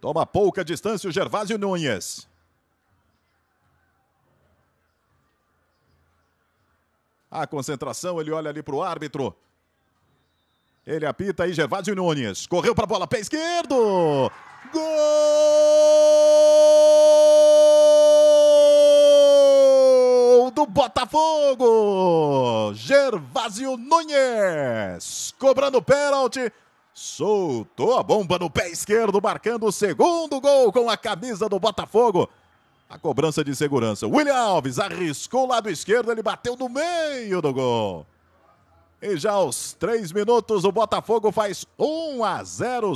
Toma pouca distância o Gervásio Nunes. A concentração, ele olha ali para o árbitro. Ele apita aí, Gervásio Nunes. Correu para a bola, pé esquerdo. Gol do Botafogo! Gervásio Nunes cobrando pênalti. Soltou a bomba no pé esquerdo, marcando o segundo gol com a camisa do Botafogo. A cobrança de segurança. William Alves arriscou o lado esquerdo, ele bateu no meio do gol. E já aos três minutos, o Botafogo faz 1 a 0.